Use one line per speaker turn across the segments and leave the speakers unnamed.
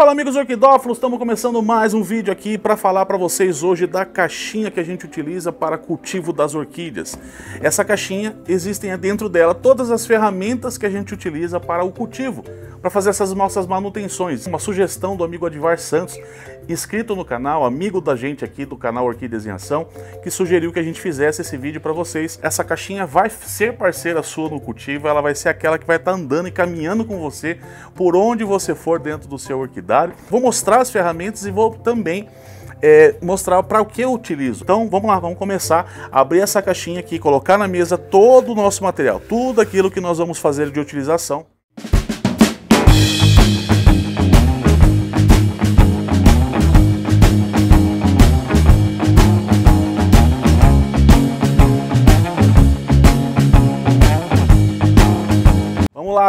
Fala amigos orquidófilos, estamos começando mais um vídeo aqui para falar para vocês hoje da caixinha que a gente utiliza para cultivo das orquídeas. Essa caixinha existem dentro dela todas as ferramentas que a gente utiliza para o cultivo, para fazer essas nossas manutenções. Uma sugestão do amigo Advar Santos, inscrito no canal, amigo da gente aqui do canal Orquídeas em Ação, que sugeriu que a gente fizesse esse vídeo para vocês. Essa caixinha vai ser parceira sua no cultivo, ela vai ser aquela que vai estar tá andando e caminhando com você por onde você for dentro do seu orquidário. Vou mostrar as ferramentas e vou também é, mostrar para o que eu utilizo. Então vamos lá, vamos começar a abrir essa caixinha aqui, colocar na mesa todo o nosso material, tudo aquilo que nós vamos fazer de utilização.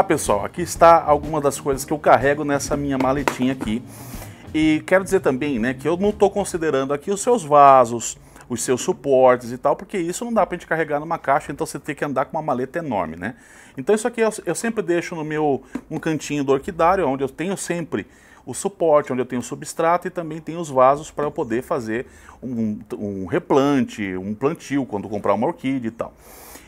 Olá pessoal, aqui está algumas das coisas que eu carrego nessa minha maletinha aqui. E quero dizer também né, que eu não estou considerando aqui os seus vasos, os seus suportes e tal, porque isso não dá para a gente carregar numa caixa, então você tem que andar com uma maleta enorme, né? Então isso aqui eu, eu sempre deixo no meu um cantinho do orquidário, onde eu tenho sempre o suporte, onde eu tenho o substrato e também tenho os vasos para eu poder fazer um, um replante, um plantio quando comprar uma orquídea e tal.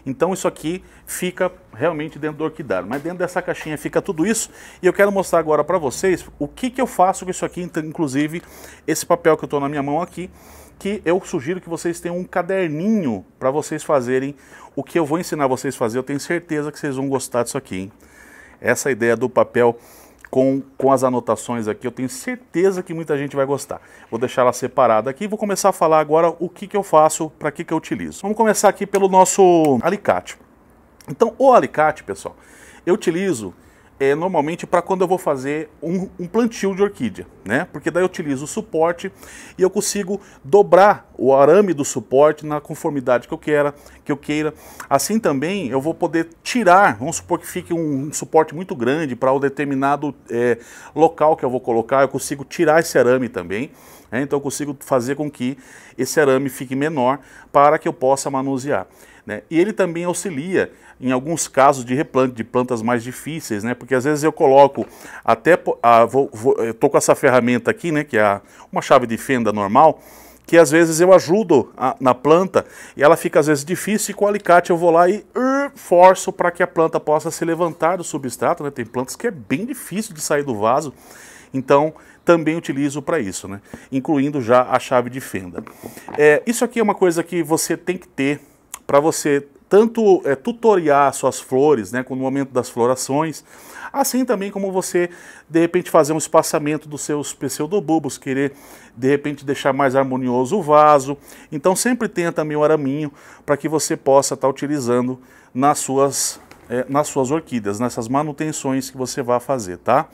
Então isso aqui fica realmente dentro do orquidário. Mas dentro dessa caixinha fica tudo isso. E eu quero mostrar agora para vocês o que, que eu faço com isso aqui, então, inclusive esse papel que eu estou na minha mão aqui, que eu sugiro que vocês tenham um caderninho para vocês fazerem o que eu vou ensinar vocês a fazer. Eu tenho certeza que vocês vão gostar disso aqui. Hein? Essa é ideia do papel com, com as anotações aqui. Eu tenho certeza que muita gente vai gostar. Vou deixar ela separada aqui e vou começar a falar agora o que, que eu faço, para que, que eu utilizo. Vamos começar aqui pelo nosso alicate. Então, o alicate, pessoal, eu utilizo é normalmente para quando eu vou fazer um, um, plantio de orquídea, né? Porque daí eu utilizo o suporte e eu consigo dobrar o arame do suporte na conformidade que eu queira, que eu queira. Assim também eu vou poder tirar, vamos supor que fique um, um suporte muito grande para o um determinado é, local que eu vou colocar, eu consigo tirar esse arame também. Né? Então eu consigo fazer com que esse arame fique menor para que eu possa manusear. Né? E ele também auxilia em alguns casos de replante de plantas mais difíceis, né? porque às vezes eu coloco até. A, ah, vou, vou, eu estou com essa ferramenta aqui, né? que é a, uma chave de fenda normal, que às vezes eu ajudo a, na planta e ela fica às vezes difícil e com o alicate eu vou lá e uh, forço para que a planta possa se levantar do substrato. Né? Tem plantas que é bem difícil de sair do vaso, então também utilizo para isso, né? incluindo já a chave de fenda. É, isso aqui é uma coisa que você tem que ter para você tanto é, tutoriar suas flores, né, no momento das florações, assim também como você, de repente, fazer um espaçamento dos seus pseudobulbos, querer, de repente, deixar mais harmonioso o vaso. Então, sempre tenha também o araminho para que você possa estar tá utilizando nas suas, é, nas suas orquídeas, nessas manutenções que você vai fazer, tá?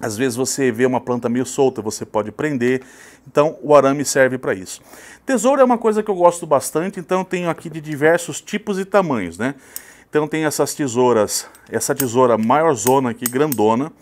Às vezes você vê uma planta meio solta, você pode prender. Então o arame serve para isso. Tesouro é uma coisa que eu gosto bastante, então tenho aqui de diversos tipos e tamanhos, né? Então tem essas tesouras, essa tesoura maior zona aqui, grandona,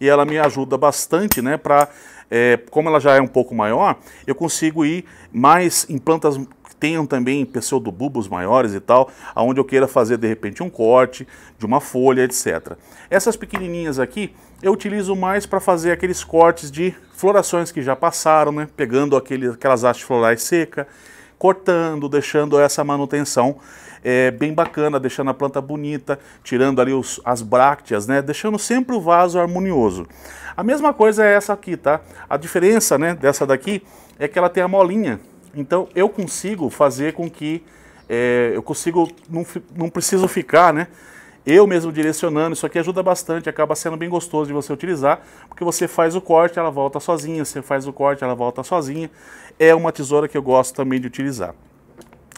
e ela me ajuda bastante, né, para é, eh, como ela já é um pouco maior, eu consigo ir mais em plantas tenham também pseudobulbos maiores e tal, aonde eu queira fazer de repente um corte de uma folha, etc. Essas pequenininhas aqui eu utilizo mais para fazer aqueles cortes de florações que já passaram, né? Pegando aquele, aquelas hastes florais secas, cortando, deixando essa manutenção é, bem bacana, deixando a planta bonita, tirando ali os, as brácteas, né? Deixando sempre o vaso harmonioso. A mesma coisa é essa aqui, tá? A diferença, né, dessa daqui é que ela tem a molinha então eu consigo fazer com que é, eu consigo, não, não preciso ficar, né? Eu mesmo direcionando, isso aqui ajuda bastante, acaba sendo bem gostoso de você utilizar, porque você faz o corte, ela volta sozinha, você faz o corte, ela volta sozinha. É uma tesoura que eu gosto também de utilizar.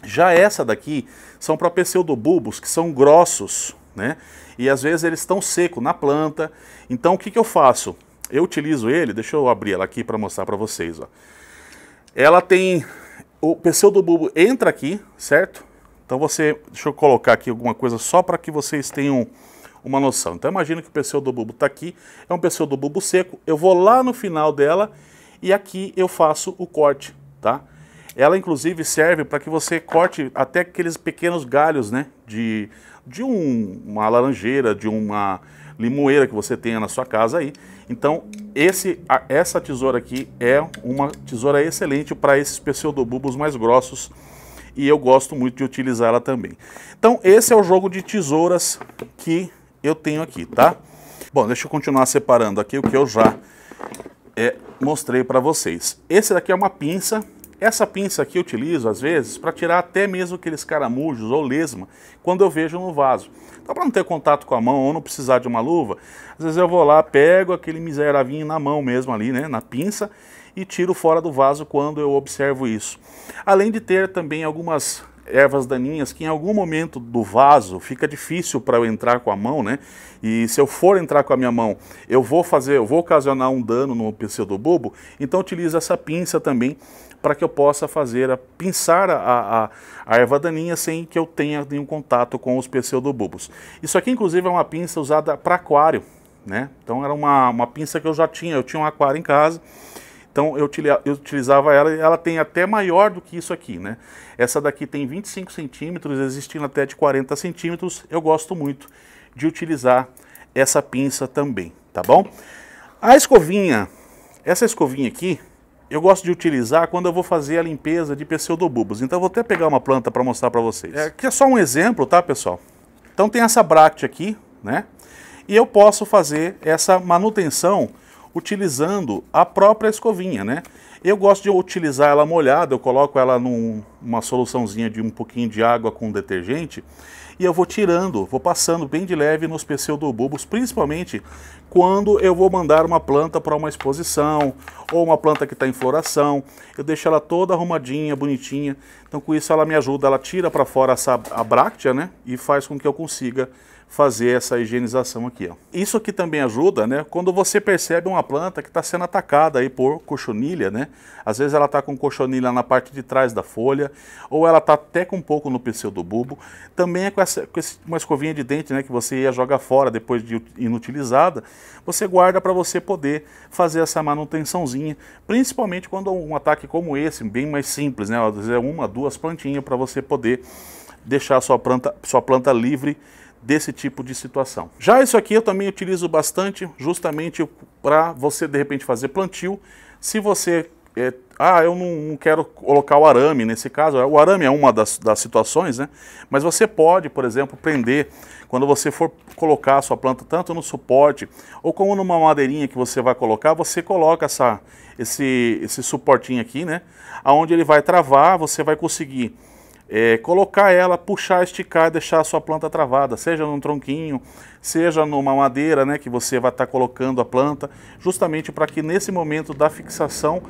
Já essa daqui são para pseudobulbos, que são grossos, né? E às vezes eles estão secos na planta. Então o que, que eu faço? Eu utilizo ele, deixa eu abrir ela aqui para mostrar para vocês, ó. Ela tem o pseudobubo entra aqui, certo? Então você, deixa eu colocar aqui alguma coisa só para que vocês tenham uma noção. Então imagina que o pseudobubo está aqui, é um pseudobubo seco, eu vou lá no final dela e aqui eu faço o corte, tá? Ela inclusive serve para que você corte até aqueles pequenos galhos, né? De, de um, uma laranjeira, de uma limoeira que você tenha na sua casa aí. Então, esse, essa tesoura aqui é uma tesoura excelente para esses pseudobulbos mais grossos e eu gosto muito de utilizar ela também. Então, esse é o jogo de tesouras que eu tenho aqui, tá? Bom, deixa eu continuar separando aqui o que eu já é, mostrei para vocês. Esse daqui é uma pinça essa pinça aqui eu utilizo às vezes para tirar até mesmo aqueles caramujos ou lesma quando eu vejo no vaso. Então para não ter contato com a mão ou não precisar de uma luva, às vezes eu vou lá, pego aquele miseravinho na mão mesmo ali, né, na pinça e tiro fora do vaso quando eu observo isso. Além de ter também algumas ervas daninhas que em algum momento do vaso fica difícil para eu entrar com a mão, né? E se eu for entrar com a minha mão, eu vou fazer, eu vou ocasionar um dano no pseudobobo, então utilizo essa pinça também para que eu possa fazer a pinçar a, a, a, erva daninha sem que eu tenha nenhum contato com os pseudobulbos. Isso aqui, inclusive, é uma pinça usada para aquário, né? Então era uma, uma pinça que eu já tinha, eu tinha um aquário em casa então eu, eu utilizava ela e ela tem até maior do que isso aqui, né? Essa daqui tem 25 centímetros, existindo até de 40 centímetros. Eu gosto muito de utilizar essa pinça também, tá bom? A escovinha, essa escovinha aqui, eu gosto de utilizar quando eu vou fazer a limpeza de pseudobulbos. Então eu vou até pegar uma planta para mostrar para vocês. É, aqui é só um exemplo, tá, pessoal? Então tem essa bracte aqui, né? E eu posso fazer essa manutenção utilizando a própria escovinha, né? Eu gosto de utilizar ela molhada, eu coloco ela numa num, soluçãozinha de um pouquinho de água com detergente e eu vou tirando, vou passando bem de leve nos pseudobulbos, principalmente quando eu vou mandar uma planta para uma exposição ou uma planta que está em floração. Eu deixo ela toda arrumadinha, bonitinha. Então com isso ela me ajuda, ela tira para fora essa a bráctea, né? E faz com que eu consiga fazer essa higienização aqui. Ó. Isso aqui também ajuda, né? Quando você percebe uma planta que está sendo atacada aí por cochonilha, né? Às vezes ela está com cochonilha na parte de trás da folha, ou ela está até com um pouco no pseudobubo. Também é com, essa, com esse, uma escovinha de dente, né? Que você ia jogar fora depois de inutilizada. Você guarda para você poder fazer essa manutençãozinha, principalmente quando um ataque como esse, bem mais simples, né? Às vezes é uma, duas plantinhas para você poder deixar sua planta, sua planta livre desse tipo de situação. Já isso aqui eu também utilizo bastante, justamente para você de repente fazer plantio. Se você é, ah, eu não, não, quero colocar o arame nesse caso. É, o arame é uma das, das, situações, né? Mas você pode, por exemplo, prender quando você for colocar a sua planta tanto no suporte ou como numa madeirinha que você vai colocar, você coloca essa, esse, esse suportinho aqui, né? Aonde ele vai travar, você vai conseguir é, colocar ela, puxar, esticar, deixar a sua planta travada, seja num tronquinho, seja numa madeira né, que você vai estar tá colocando a planta, justamente para que nesse momento da fixação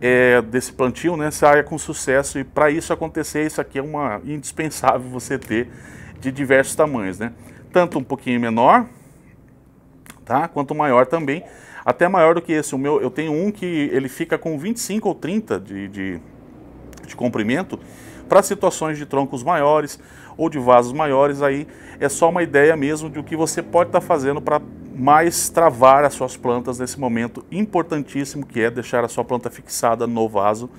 é, desse plantio né, saia com sucesso. E para isso acontecer, isso aqui é uma indispensável você ter de diversos tamanhos, né? Tanto um pouquinho menor, tá? Quanto maior também, até maior do que esse. O meu, eu tenho um que ele fica com 25 ou 30 de, de, de comprimento para situações de troncos maiores ou de vasos maiores, aí é só uma ideia mesmo de o que você pode estar tá fazendo para mais travar as suas plantas nesse momento importantíssimo que é deixar a sua planta fixada no vaso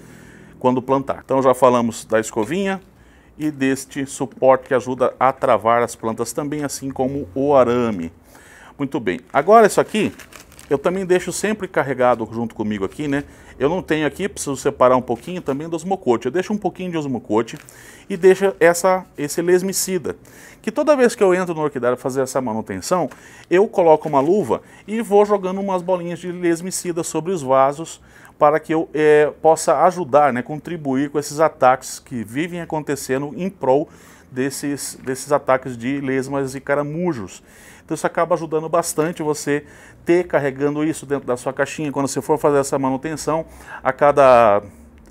quando plantar. Então já falamos da escovinha, e deste suporte que ajuda a travar as plantas também, assim como o arame. Muito bem, agora isso aqui eu também deixo sempre carregado junto comigo aqui, né? Eu não tenho aqui, preciso separar um pouquinho também do osmocote. Eu deixo um pouquinho de osmocote e deixo essa, esse lesmicida. Que toda vez que eu entro no orquidário fazer essa manutenção, eu coloco uma luva e vou jogando umas bolinhas de lesmicida sobre os vasos para que eu é, possa ajudar, né, contribuir com esses ataques que vivem acontecendo em prol desses, desses ataques de lesmas e caramujos. Então isso acaba ajudando bastante você ter carregando isso dentro da sua caixinha. Quando você for fazer essa manutenção, a cada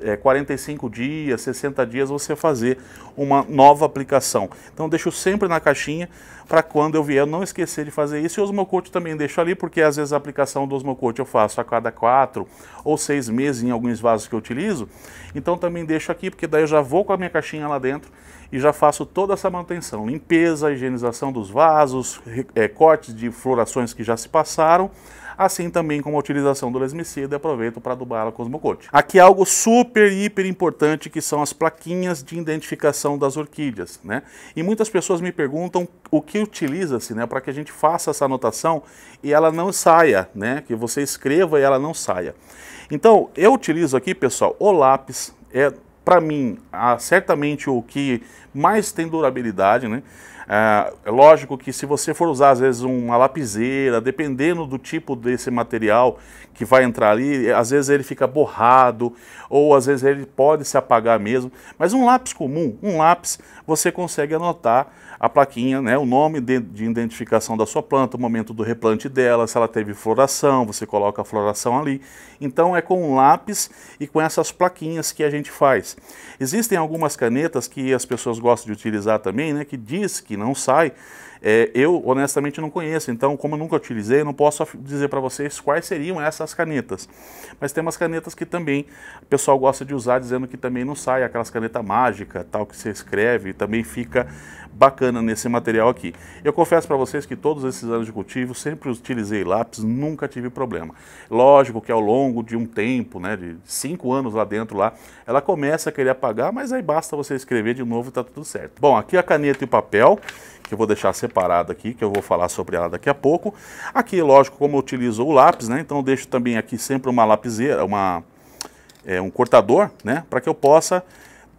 é, eh, 45 dias, 60 dias, você fazer uma nova aplicação. Então deixo sempre na caixinha para quando eu vier não esquecer de fazer isso. E o Osmocote também deixo ali, porque às vezes a aplicação do Osmocote eu faço a cada 4 ou 6 meses em alguns vasos que eu utilizo. Então também deixo aqui, porque daí eu já vou com a minha caixinha lá dentro e já faço toda essa manutenção, limpeza, higienização dos vasos, é, cortes de florações que já se passaram, assim também como a utilização do lesmicida, aproveito para adubar a cosmocote. Aqui é algo super, hiper importante que são as plaquinhas de identificação das orquídeas, né? E muitas pessoas me perguntam o que utiliza-se, né, para que a gente faça essa anotação e ela não saia, né, que você escreva e ela não saia. Então, eu utilizo aqui, pessoal, o lápis, é para mim, ah, certamente o que mais tem durabilidade, né? Ah, é lógico que se você for usar, às vezes, uma lapiseira, dependendo do tipo desse material que vai entrar ali, às vezes ele fica borrado, ou às vezes ele pode se apagar mesmo. Mas um lápis comum, um lápis, você consegue anotar a plaquinha, né, o nome de, de identificação da sua planta, o momento do replante dela, se ela teve floração, você coloca a floração ali. Então é com um lápis e com essas plaquinhas que a gente faz. Existem algumas canetas que as pessoas gostam de utilizar também, né, que diz que não sai, é, eu honestamente não conheço, então como eu nunca utilizei, não posso dizer para vocês quais seriam essas canetas. Mas tem umas canetas que também o pessoal gosta de usar, dizendo que também não sai aquelas caneta mágica, tal que você escreve, também fica bacana nesse material aqui. Eu confesso para vocês que todos esses anos de cultivo sempre utilizei lápis, nunca tive problema. Lógico que ao longo de um tempo, né, de cinco anos lá dentro lá, ela começa a querer apagar, mas aí basta você escrever de novo e tá tudo certo. Bom, aqui a caneta e o papel que eu vou deixar separado aqui, que eu vou falar sobre ela daqui a pouco. Aqui, lógico, como eu utilizo o lápis, né? Então deixo também aqui sempre uma lapiseira, uma, é, um cortador, né? Para que eu possa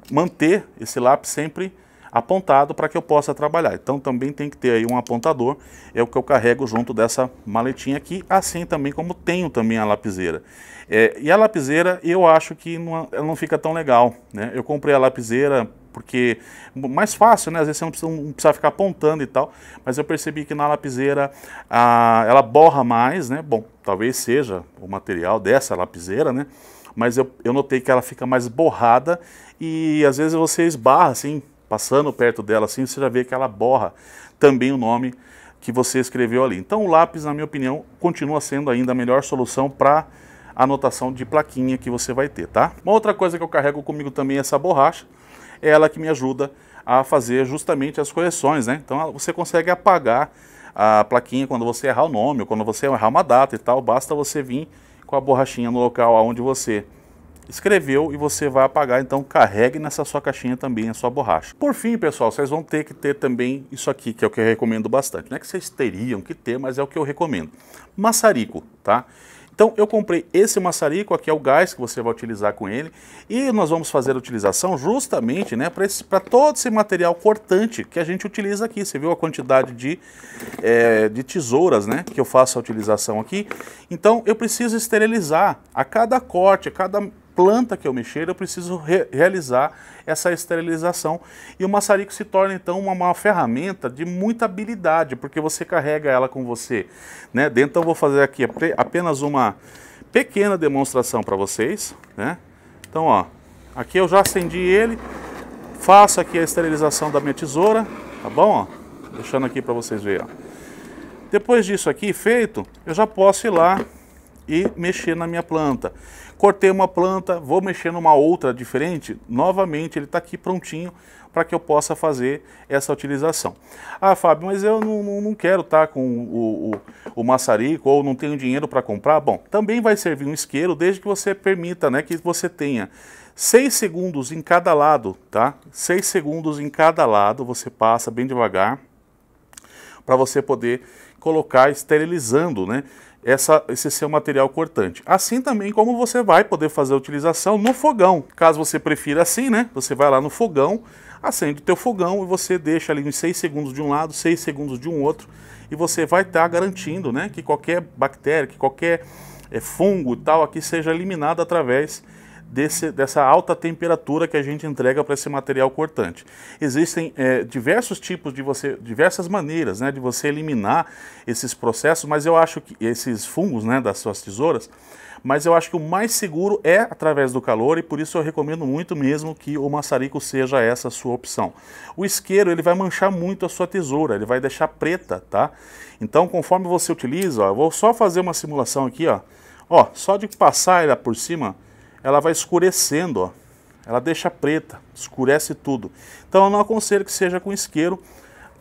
manter esse lápis sempre apontado para que eu possa trabalhar. Então também tem que ter aí um apontador, é o que eu carrego junto dessa maletinha aqui, assim também como tenho também a lapiseira. É, e a lapiseira eu acho que não, ela não fica tão legal, né? Eu comprei a lapiseira porque mais fácil, né? Às vezes você não precisa, não precisa ficar apontando e tal, mas eu percebi que na lapiseira a, ela borra mais, né? Bom, talvez seja o material dessa lapiseira, né? Mas eu, eu notei que ela fica mais borrada e às vezes você esbarra assim, passando perto dela assim, você já vê que ela borra também o nome que você escreveu ali. Então o lápis, na minha opinião, continua sendo ainda a melhor solução para anotação de plaquinha que você vai ter, tá? Uma outra coisa que eu carrego comigo também é essa borracha é ela que me ajuda a fazer justamente as correções, né? Então você consegue apagar a plaquinha quando você errar o nome, ou quando você errar uma data e tal, basta você vir com a borrachinha no local aonde você escreveu e você vai apagar, então carregue nessa sua caixinha também a sua borracha. Por fim, pessoal, vocês vão ter que ter também isso aqui, que é o que eu recomendo bastante. Não é que vocês teriam que ter, mas é o que eu recomendo. Maçarico, tá? Então eu comprei esse maçarico, aqui é o gás que você vai utilizar com ele, e nós vamos fazer a utilização justamente né, para todo esse material cortante que a gente utiliza aqui. Você viu a quantidade de, é, de tesouras né, que eu faço a utilização aqui? Então eu preciso esterilizar a cada corte, a cada planta que eu mexer, eu preciso re realizar essa esterilização. E o maçarico se torna então uma, uma, ferramenta de muita habilidade, porque você carrega ela com você. Né? Dentro, então, eu vou fazer aqui apenas uma pequena demonstração para vocês. Né? Então, ó, aqui eu já acendi ele, faço aqui a esterilização da minha tesoura, tá bom? Ó? Deixando aqui para vocês verem. Ó. Depois disso aqui feito, eu já posso ir lá e mexer na minha planta. Cortei uma planta, vou mexer numa outra diferente, novamente ele está aqui prontinho para que eu possa fazer essa utilização. Ah, Fábio, mas eu não, não, não quero estar tá com o, o, o, maçarico ou não tenho dinheiro para comprar. Bom, também vai servir um isqueiro, desde que você permita né, que você tenha 6 segundos em cada lado, tá? 6 segundos em cada lado, você passa bem devagar para você poder colocar esterilizando, né? essa, esse seu material cortante. Assim também como você vai poder fazer a utilização no fogão. Caso você prefira assim, né? Você vai lá no fogão, acende o teu fogão e você deixa ali uns 6 segundos de um lado, 6 segundos de um outro e você vai estar tá garantindo né, que qualquer bactéria, que qualquer é, fungo tal aqui seja eliminado através desse, dessa alta temperatura que a gente entrega para esse material cortante. Existem é, diversos tipos de você, diversas maneiras né, de você eliminar esses processos, mas eu acho que esses fungos né, das suas tesouras, mas eu acho que o mais seguro é através do calor e por isso eu recomendo muito mesmo que o maçarico seja essa sua opção. O isqueiro ele vai manchar muito a sua tesoura, ele vai deixar preta, tá? Então conforme você utiliza, ó, eu vou só fazer uma simulação aqui, ó, ó, só de passar ela por cima, ela vai escurecendo, ó. Ela deixa preta, escurece tudo. Então eu não aconselho que seja com isqueiro.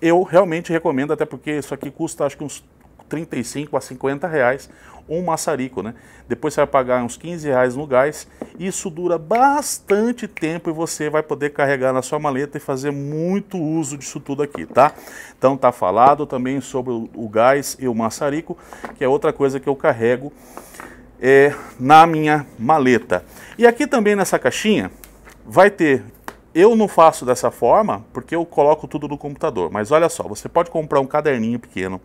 Eu realmente recomendo, até porque isso aqui custa acho que uns 35 a 50 reais um maçarico, né? Depois você vai pagar uns 15 reais no gás. Isso dura bastante tempo e você vai poder carregar na sua maleta e fazer muito uso disso tudo aqui, tá? Então tá falado também sobre o gás e o maçarico, que é outra coisa que eu carrego é, na minha maleta. E aqui também nessa caixinha vai ter. Eu não faço dessa forma porque eu coloco tudo no computador. Mas olha só, você pode comprar um caderninho pequeno.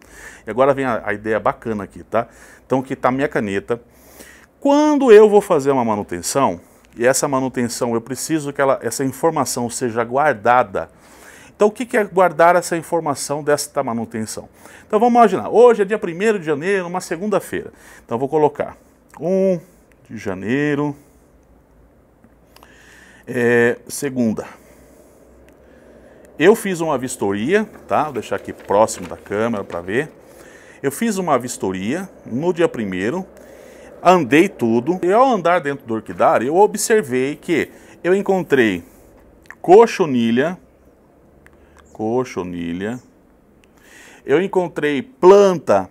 E agora vem a, a ideia bacana aqui, tá? Então aqui está minha caneta. Quando eu vou fazer uma manutenção, e essa manutenção eu preciso que ela, essa informação seja guardada. Então, o que é guardar essa informação desta manutenção? Então, vamos imaginar, hoje é dia 1 de janeiro, uma segunda-feira. Então, vou colocar 1 de janeiro. É, segunda. Eu fiz uma vistoria, tá? Vou deixar aqui próximo da câmera para ver. Eu fiz uma vistoria no dia primeiro, andei tudo. E ao andar dentro do orquidário, eu observei que eu encontrei cochonilha, cochonilha. Eu encontrei planta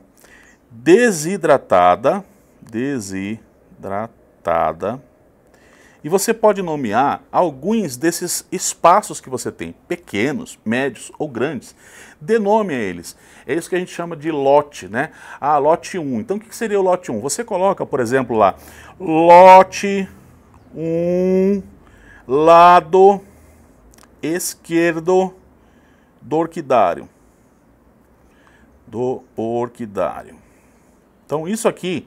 desidratada, desidratada. E você pode nomear alguns desses espaços que você tem, pequenos, médios ou grandes. Dê nome a eles. É isso que a gente chama de lote, né? Ah, lote 1. Então o que seria o lote 1? Você coloca, por exemplo, lá, lote 1, lado esquerdo do orquidário. Do orquidário. Então isso aqui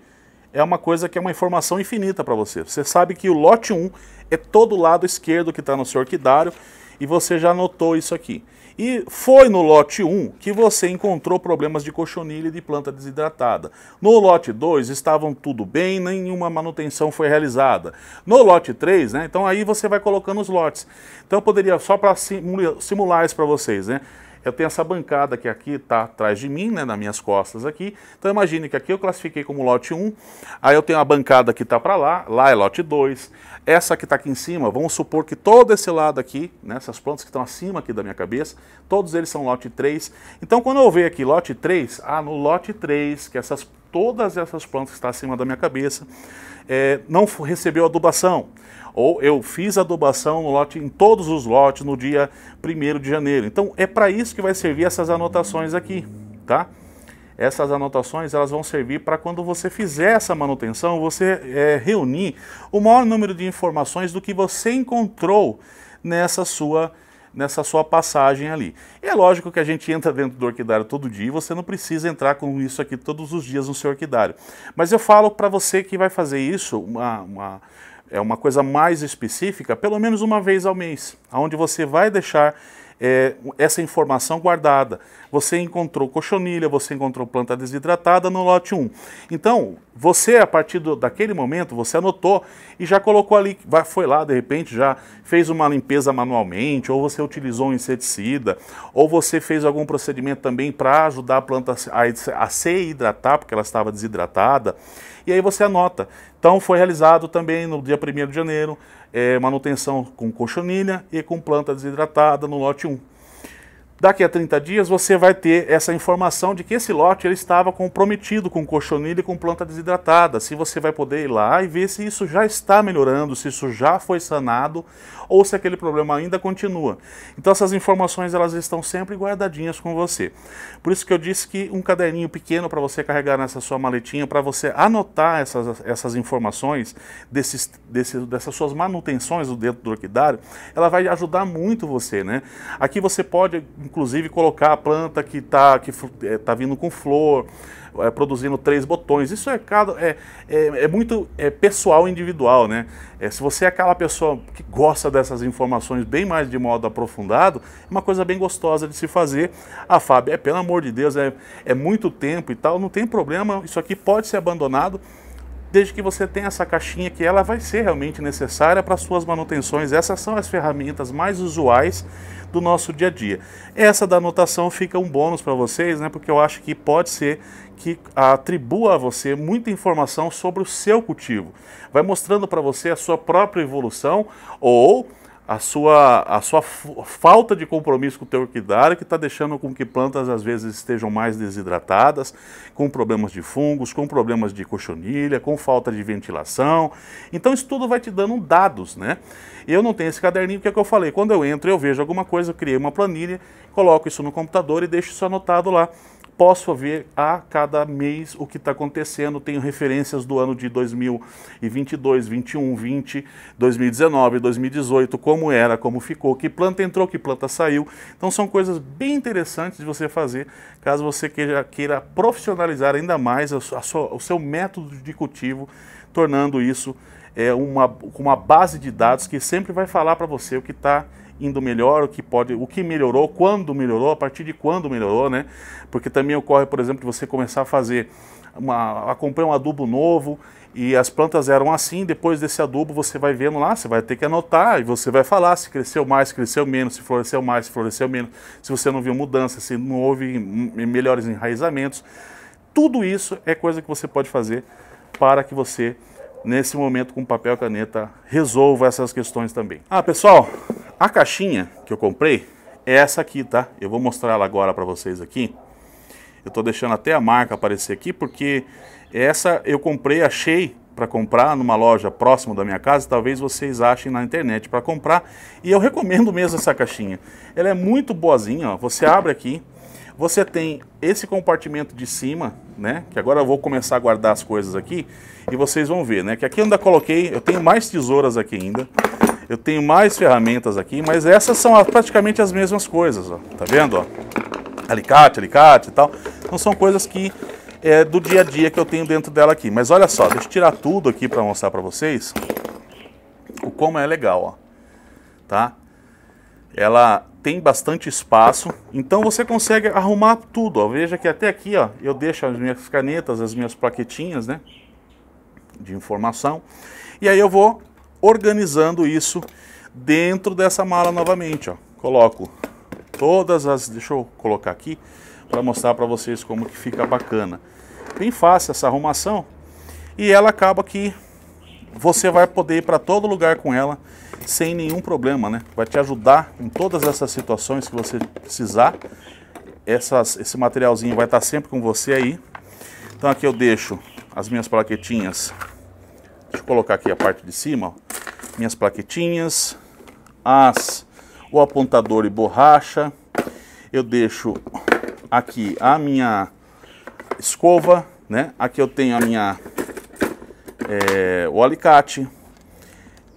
é uma coisa que é uma informação infinita para você. Você sabe que o lote 1 é todo o lado esquerdo que está no seu orquidário e você já notou isso aqui. E foi no lote 1 que você encontrou problemas de cochonilha e de planta desidratada. No lote 2 estavam tudo bem, nenhuma manutenção foi realizada. No lote 3, né? Então aí você vai colocando os lotes. Então poderia só para simular isso para vocês, né? Eu tenho essa bancada que aqui está atrás de mim, né, nas minhas costas aqui. Então imagine que aqui eu classifiquei como lote 1, aí eu tenho a bancada que está para lá, lá é lote 2. Essa que está aqui em cima, vamos supor que todo esse lado aqui, né, essas plantas que estão acima aqui da minha cabeça, todos eles são lote 3. Então quando eu ver aqui lote 3, ah, no lote 3 que essas todas essas plantas que estão tá acima da minha cabeça é, não recebeu adubação. Ou eu fiz adubação no lote, em todos os lotes no dia 1 de janeiro. Então é para isso que vai servir essas anotações aqui, tá? Essas anotações elas vão servir para quando você fizer essa manutenção, você é, reunir o maior número de informações do que você encontrou nessa sua nessa sua passagem ali. E é lógico que a gente entra dentro do orquidário todo dia e você não precisa entrar com isso aqui todos os dias no seu orquidário. Mas eu falo para você que vai fazer isso, uma, uma, é uma coisa mais específica, pelo menos uma vez ao mês, onde você vai deixar é, essa informação guardada. Você encontrou cochonilha, você encontrou planta desidratada no lote 1. Então, você, a partir do, daquele momento, você anotou e já colocou ali, vai, foi lá, de repente, já fez uma limpeza manualmente, ou você utilizou um inseticida, ou você fez algum procedimento também para ajudar a planta a, a se hidratar, porque ela estava desidratada. E aí você anota. Então, foi realizado também no dia 1 de janeiro, é, manutenção com cochonilha e com planta desidratada no lote 1. Daqui a 30 dias você vai ter essa informação de que esse lote ele estava comprometido com cochonilha e com planta desidratada. Se você vai poder ir lá e ver se isso já está melhorando, se isso já foi sanado ou se aquele problema ainda continua. Então essas informações elas estão sempre guardadinhas com você. Por isso que eu disse que um caderninho pequeno para você carregar nessa sua maletinha para você anotar essas, essas informações desses, desses, dessas suas manutenções dentro do orquidário, ela vai ajudar muito você, né? Aqui você pode inclusive colocar a planta que está que, é, tá vindo com flor, é, produzindo três botões. Isso é, é, é, é muito é pessoal individual, né? É, se você é aquela pessoa que gosta dessas informações bem mais de modo aprofundado, é uma coisa bem gostosa de se fazer. Ah, Fábio, é, pelo amor de Deus, é, é muito tempo e tal, não tem problema, isso aqui pode ser abandonado desde que você tenha essa caixinha que ela vai ser realmente necessária para suas manutenções. Essas são as ferramentas mais usuais do nosso dia a dia. Essa da anotação fica um bônus para vocês, né? Porque eu acho que pode ser que atribua a você muita informação sobre o seu cultivo. Vai mostrando para você a sua própria evolução ou a sua, a sua falta de compromisso com o teu orquidário que está deixando com que plantas às vezes estejam mais desidratadas, com problemas de fungos, com problemas de cochonilha, com falta de ventilação. Então isso tudo vai te dando dados, né? Eu não tenho esse caderninho, que é o que eu falei. Quando eu entro, eu vejo alguma coisa, eu criei uma planilha, coloco isso no computador e deixo isso anotado lá posso ver a cada mês o que está acontecendo. Tenho referências do ano de 2022, 21, 20, 2019, 2018, como era, como ficou, que planta entrou, que planta saiu. Então são coisas bem interessantes de você fazer caso você queira, queira profissionalizar ainda mais a sua, a sua, o seu método de cultivo, tornando isso é, uma, uma base de dados que sempre vai falar para você o que está indo melhor, o que pode, o que melhorou, quando melhorou, a partir de quando melhorou, né? Porque também ocorre, por exemplo, de você começar a fazer uma, a comprar um adubo novo e as plantas eram assim, depois desse adubo você vai vendo lá, você vai ter que anotar e você vai falar se cresceu mais, se cresceu menos, se floresceu mais, se floresceu menos, se você não viu mudança, se não houve melhores enraizamentos. Tudo isso é coisa que você pode fazer para que você, nesse momento, com papel e caneta, resolva essas questões também. Ah, pessoal, a caixinha que eu comprei é essa aqui, tá? Eu vou mostrar ela agora para vocês aqui. Eu estou deixando até a marca aparecer aqui porque essa eu comprei, achei para comprar numa loja próximo da minha casa, talvez vocês achem na internet para comprar, e eu recomendo mesmo essa caixinha. Ela é muito boazinha, ó. Você abre aqui, você tem esse compartimento de cima, né? Que agora eu vou começar a guardar as coisas aqui e vocês vão ver, né? Que aqui eu ainda coloquei, eu tenho mais tesouras aqui ainda. Eu tenho mais ferramentas aqui, mas essas são praticamente as mesmas coisas, ó. Tá vendo, ó? Alicate, alicate e tal. Então são coisas que é do dia a dia que eu tenho dentro dela aqui. Mas olha só, deixa eu tirar tudo aqui para mostrar para vocês o como é legal, ó. Tá? Ela tem bastante espaço, então você consegue arrumar tudo, ó. Veja que até aqui, ó, eu deixo as minhas canetas, as minhas plaquetinhas, né, de informação. E aí eu vou organizando isso dentro dessa mala novamente, ó. Coloco todas as, deixa eu colocar aqui para mostrar para vocês como que fica bacana. Bem fácil essa arrumação e ela acaba que você vai poder ir para todo lugar com ela sem nenhum problema, né? Vai te ajudar em todas essas situações que você precisar. Essas, esse materialzinho vai estar tá sempre com você aí. Então aqui eu deixo as minhas plaquetinhas Deixa eu colocar aqui a parte de cima, ó, minhas plaquetinhas, as, o apontador e borracha. Eu deixo aqui a minha escova, né? Aqui eu tenho a minha é, o alicate,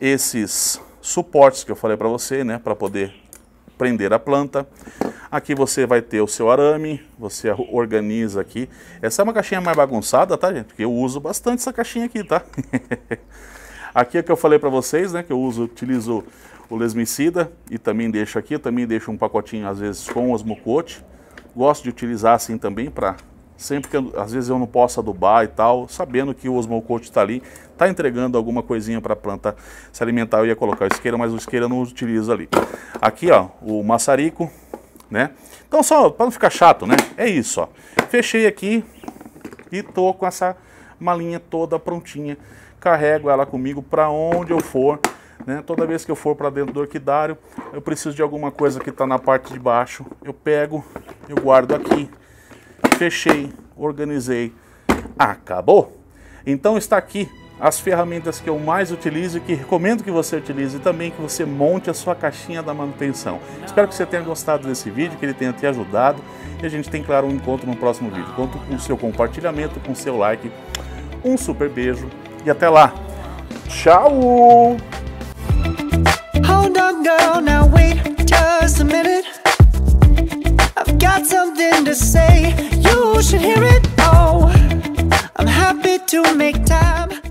esses suportes que eu falei para você, né? Para poder prender a planta. Aqui você vai ter o seu arame, você organiza aqui. Essa é uma caixinha mais bagunçada, tá, gente? Porque eu uso bastante essa caixinha aqui, tá? aqui é que eu falei para vocês, né? Que eu uso, utilizo o lesmicida e também deixo aqui. também deixo um pacotinho, às vezes, com osmocote. Gosto de utilizar assim também para... Sempre que, eu, às vezes, eu não posso adubar e tal, sabendo que o osmocote está ali, está entregando alguma coisinha para a planta se alimentar, eu ia colocar o isqueiro, mas o isqueiro eu não utilizo ali. Aqui, ó, o maçarico, né? Então só para não ficar chato, né? É isso, ó. Fechei aqui e tô com essa malinha toda prontinha. Carrego ela comigo para onde eu for, né? Toda vez que eu for para dentro do orquidário, eu preciso de alguma coisa que está na parte de baixo. Eu pego, eu guardo aqui. Fechei, organizei. Acabou. Então está aqui as ferramentas que eu mais utilizo e que recomendo que você utilize e também que você monte a sua caixinha da manutenção. Espero que você tenha gostado desse vídeo, que ele tenha te ajudado e a gente tem, claro, um encontro no próximo vídeo. Conto com o seu compartilhamento, com o seu like. Um super beijo e até lá. Tchau! to make time